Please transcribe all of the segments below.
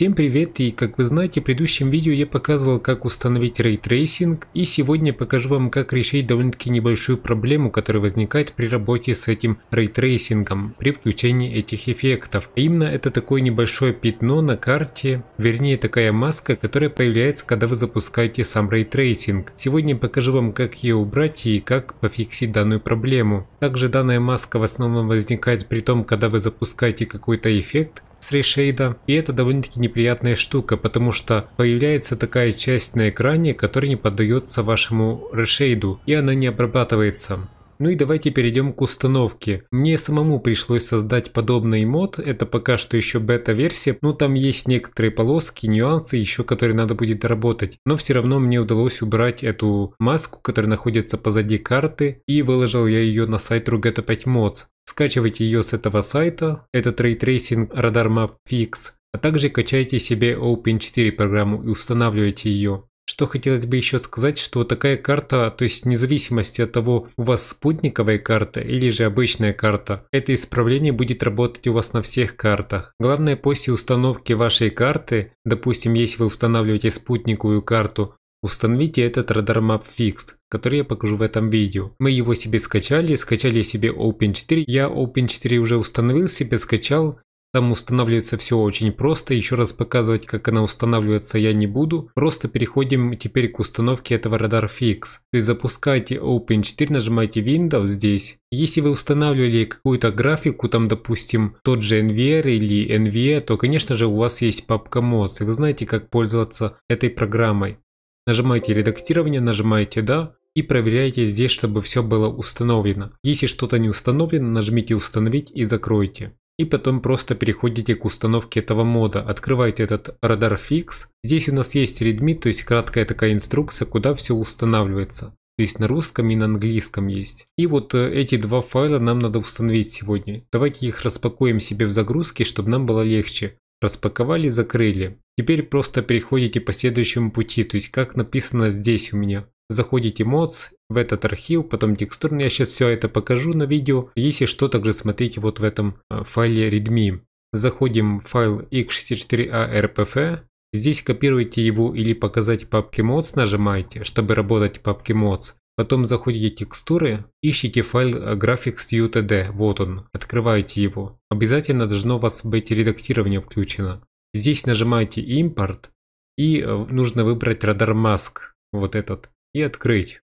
Всем привет и как вы знаете в предыдущем видео я показывал как установить рейтрейсинг и сегодня покажу вам как решить довольно таки небольшую проблему которая возникает при работе с этим рейтрейсингом при включении этих эффектов. А именно это такое небольшое пятно на карте, вернее такая маска которая появляется когда вы запускаете сам рейтрейсинг. Сегодня покажу вам как ее убрать и как пофиксить данную проблему. Также данная маска в основном возникает при том когда вы запускаете какой-то эффект с решейда. И это довольно-таки неприятная штука, потому что появляется такая часть на экране, которая не поддается вашему решейду, и она не обрабатывается. Ну и давайте перейдем к установке. Мне самому пришлось создать подобный мод, это пока что еще бета-версия, но там есть некоторые полоски, нюансы еще, которые надо будет доработать. Но все равно мне удалось убрать эту маску, которая находится позади карты, и выложил я ее на сайт Rugeta 5 Mods. Скачивайте ее с этого сайта, это Ray Tracing Radar Map Fix, а также качайте себе Open4 программу и устанавливайте ее. Что хотелось бы еще сказать, что такая карта, то есть вне зависимости от того, у вас спутниковая карта или же обычная карта, это исправление будет работать у вас на всех картах. Главное после установки вашей карты, допустим, если вы устанавливаете спутниковую карту, установите этот Radar map fixed который я покажу в этом видео. Мы его себе скачали, скачали себе Open4. Я Open4 уже установил себе, скачал. Там устанавливается все очень просто, еще раз показывать, как она устанавливается я не буду. Просто переходим теперь к установке этого Radar Fix. То есть запускайте Open4, нажимаете Windows здесь. Если вы устанавливали какую-то графику, там допустим тот же NVR или NVE, то конечно же у вас есть папка MOS и вы знаете как пользоваться этой программой. Нажимаете редактирование, нажимаете да, и проверяйте здесь, чтобы все было установлено. Если что-то не установлено, нажмите «Установить» и закройте. И потом просто переходите к установке этого мода, открывайте этот радар Fix. Здесь у нас есть Redmi, то есть краткая такая инструкция, куда все устанавливается. То есть на русском и на английском есть. И вот э, эти два файла нам надо установить сегодня. Давайте их распакуем себе в загрузке, чтобы нам было легче. Распаковали, закрыли. Теперь просто переходите по следующему пути, то есть как написано здесь у меня. Заходите Mods, в этот архив, потом текстурный. Я сейчас все это покажу на видео. Если что, также смотрите вот в этом э, файле readme. Заходим в файл x64arpf. А Здесь копируете его или показать папки mods нажимаете, чтобы работать папки папке mods. Потом заходите в текстуры, ищите файл graphics.utd, э, вот он, открываете его. Обязательно должно у вас быть редактирование включено. Здесь нажимаете импорт и э, нужно выбрать радар Mask. вот этот и открыть.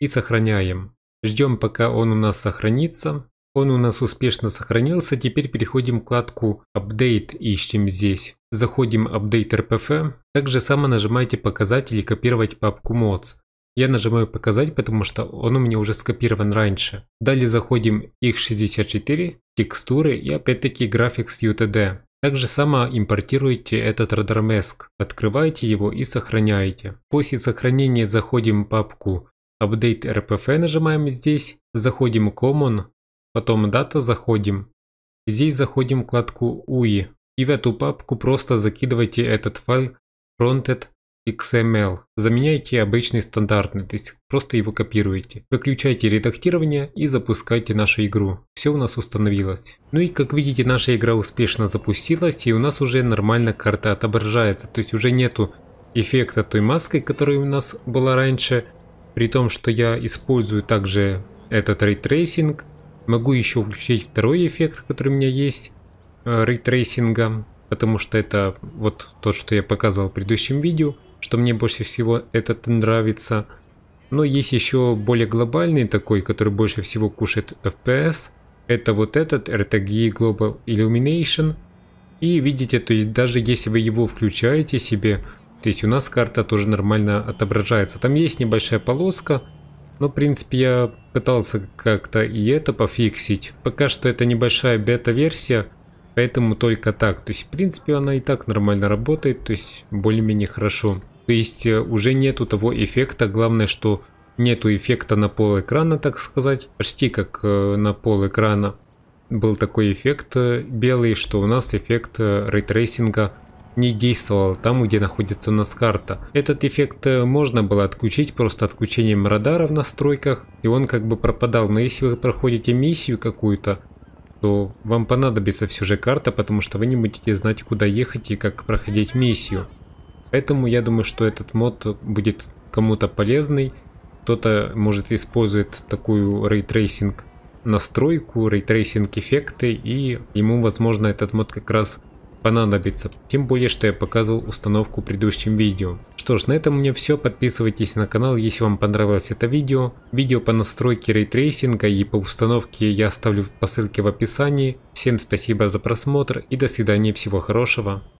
И сохраняем. Ждем пока он у нас сохранится. Он у нас успешно сохранился, теперь переходим в вкладку Update, ищем здесь. Заходим Update RPF. Также само нажимаете Показать или копировать папку Mods. Я нажимаю показать, потому что он у меня уже скопирован раньше. Далее заходим X64, текстуры и опять-таки график UTD. Также сама импортируйте этот Radarmesk, открываете его и сохраняете. После сохранения заходим в папку Update RPF, нажимаем здесь, заходим Common, потом Data заходим. Здесь заходим в вкладку UI и в эту папку просто закидывайте этот файл fronted XML. Заменяйте обычный стандартный, то есть просто его копируете. Выключайте редактирование и запускайте нашу игру. Все у нас установилось. Ну и как видите, наша игра успешно запустилась и у нас уже нормально карта отображается. То есть уже нету эффекта той маской, которая у нас была раньше. При том, что я использую также этот рейтрейсинг. Могу еще включить второй эффект, который у меня есть, рейтрейсинга, э, потому что это вот то, что я показывал в предыдущем видео что мне больше всего этот нравится. Но есть еще более глобальный такой, который больше всего кушает FPS. Это вот этот RTG Global Illumination. И видите, то есть даже если вы его включаете себе, то есть у нас карта тоже нормально отображается. Там есть небольшая полоска, но в принципе я пытался как-то и это пофиксить. Пока что это небольшая бета-версия, Поэтому только так. То есть, в принципе, она и так нормально работает, то есть более-менее хорошо. То есть э, уже нету того эффекта, главное, что нету эффекта на пол экрана, так сказать. Почти как э, на пол экрана был такой эффект э, белый, что у нас эффект рейтрейсинга не действовал там, где находится у нас карта. Этот эффект можно было отключить просто отключением радара в настройках, и он как бы пропадал. Но если вы проходите миссию какую-то, то вам понадобится все же карта, потому что вы не будете знать, куда ехать и как проходить миссию. Поэтому я думаю, что этот мод будет кому-то полезный. Кто-то, может, использовать такую рейтрейсинг настройку, рейтрейсинг эффекты, и ему, возможно, этот мод как раз понадобится. Тем более, что я показывал установку в предыдущем видео. Что ж, на этом у меня все. Подписывайтесь на канал, если вам понравилось это видео. Видео по настройке рейтрейсинга и по установке я оставлю по ссылке в описании. Всем спасибо за просмотр и до свидания, всего хорошего.